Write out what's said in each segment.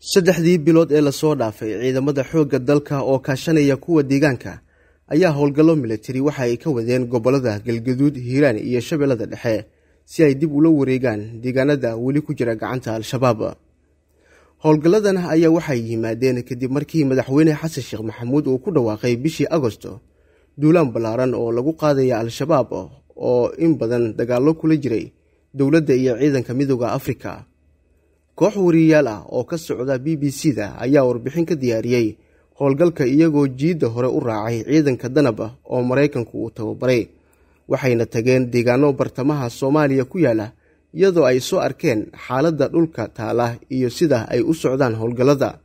saddexdii bilood ee lasoo dhaafay ciidamada xoogga dalka oo kaashanaya kuwa deegaanka ayaa howlgallo milatari waxa ay ka wadeen gobollada galgaduud hiiraan iyo shabeellada dhexe si ay dib ula wareegaan deegaanada weli ku jira gacanta al-shabaab howlgalladan ayaa waxay yimaadeen kadib markii madaxweyne xasan sheekh maxamuud uu ku dhawaaqay bishii agosto duulaan ballaaran oo lagu qaadaya al-shabaab oo in badan dagaallo kula jiray dowladda iyo ciidanka midooda afrika koox wariyaal ah oo ka socda b b c da ayaa warbixin ka diyaariyey howlgalka iyagoo jiidda hore u raacay ciidanka danab ah oo maraykanku uu tababaray waxayna tageen deegaano bartamaha soomaaliya ku yaala iyadoo ay soo arkeen xaaladda dhulka taala iyo sida ay u socdaan howlgallada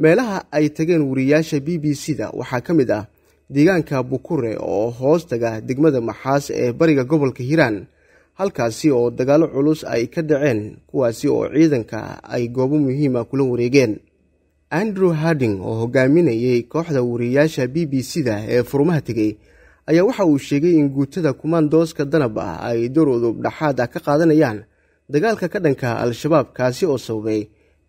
meelaha ay tageen wariyaasha b b c da waxaa ka mid ah deegaanka bukure oo hoos taga degmada maxaas ee bariga gobolka hiiraan halkaasi oo dagaalo culus ay ka dhaceen kuwaasi oo ciidanka ay goobo muhiima ah kula wareegeen andrew harding oo hogaaminayay kooxda wariyayaasha b b c da ee furmaha tegey ayaa waxa uu sheegay in guutada kumaandooska danab ah ay door udub dhaxaad ah ka qaadanayaan dagaalka ka dhanka al-shabaab kaasi oo sababay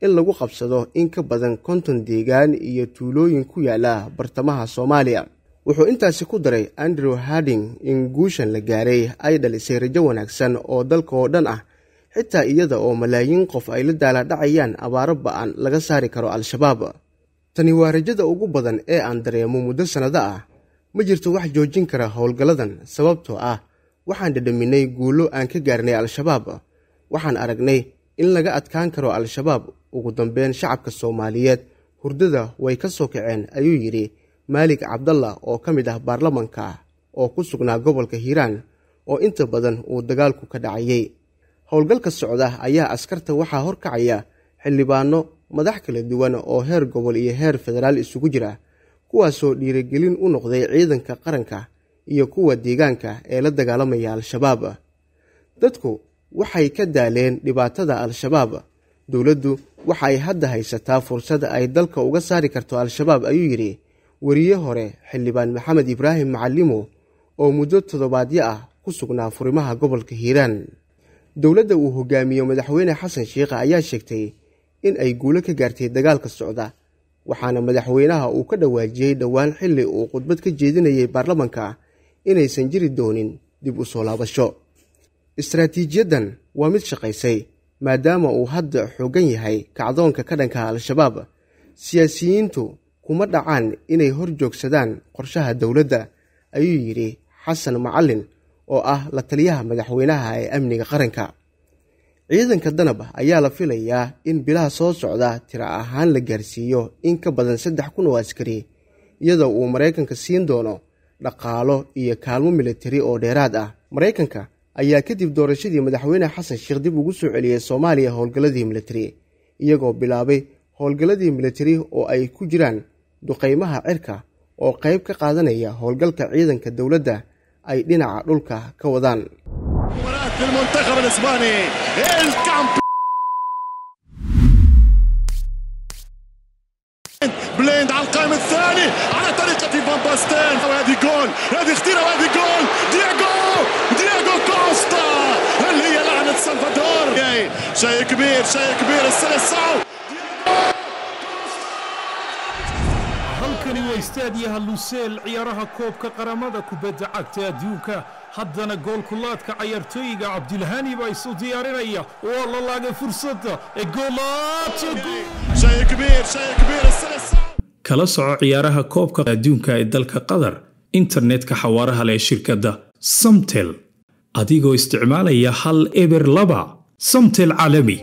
in lagu qabsado in ka badan konton deegaan iyo tuulooyin ku yaala bartamaha soomaaliya wuxuu intaasi ku daray andrew harding in guushan la gaaray ay dhalisay rajo wanaagsan oo dalka oo dhan ah xitaa iyada oo malaayiin qof ay la daala dhacayaan abaaro ba-an laga saari karo al-shabaab tani waa rajada ugu badan ee aan dareemo muddo sannado ah ma jirto wax joojin kara howlgalladan sababtoo ah waxaan dhadhaminay guulo aan ka gaarnay al-shabaab waxaan aragnay in laga adkaan karo al-shabaab ugu dambeyn shacabka soomaaliyeed hurdada way ka soo kaceen ayuu yidhi maalik cabdalla oo ka mid ah baarlamanka oo ku sugnaa gobolka hiiraan oo inta badan uu dagaalku ka dhacayey howlgalka socda ayaa askarta waxaa horkacaya xildhibaano madax kala duwan oo heer gobol iyo heer federaal isugu jira kuwaasoo dhiirigelin u noqday ciidanka qaranka iyo kuwa deegaanka ee la dagaalamaya al-shabaab dadku waxay ka daaleen dhibaatada al-shabaab dowladdu waxa ay hadda haysataa fursad ay dalka uga saari karto al-shabaab ayuu yidhi weriye hore xildhibaan maxamed ibraahim macalimo oo muddo toddobaadyo ah ku sugnaa furimaha gobolka hiiraan dowladda uu hogaamiyo madaxweyne xasan shiikha ayaa sheegtay in ay guulo ka gaartay dagaalka socda waxaana madaxweynaha uu ka dhawaajiyey dhowaan xilli uu khudbad ka jeedinayay baarlamanka inaysan jiri doonin dib u soo laabasho istaraatiijiyaddan waa mid shaqaysay maadaama uu hadda xoogan yahay kacdoonka ka dhanka al-shabaab siyaasiyiintu kuma dhacaan inay hor joogsadaan qorshaha dowladda ayuu yidhi xasan macalin oo ah la taliyaha madaxweynaha ee amniga qaranka ciidanka danab ayaa la filayaa in bilaha soo socda tiro ahaan la gaarsiiyo in ka badan saddex kun oo askari iyadoo uu maraykanka siin doono dhaqaalo iyo kaalmo militari oo dheeraad ah maraykanka ayaa kadib doorashadii madaxweyne xasan sheekh dib ugu soo celiyey soomaaliya howlgalladii militari iyagoo bilaabay howlgalladii militari oo ay ku jiraan duqaymaha cirka oo qayb ka qaadanaya howlgalka ciidanka dowladda ay dhinaca dhulka ka wadaan بليند على القائم الثاني على طريقة فان باستين وهذه جول هذه اختيرة وهذه جول دياغو دياغو كوستا اللي هي لعنة سلفادور شيء كبير شيء كبير السلسعو halkani waa istaadiyaha luseel ciyaaraha koobka qaramada kubadda cagta adduunka haddana goolkulaadka cayartooyiga cabdilhani baa isu diyaarinaya waa la laaga fursadda egoolaatkala soco ciyaaraha koobka adduunka ee dalka qatar internetka xawaaraha leh shirkadda samtel adigoo isticmaalaya hal eber laba samtel caalami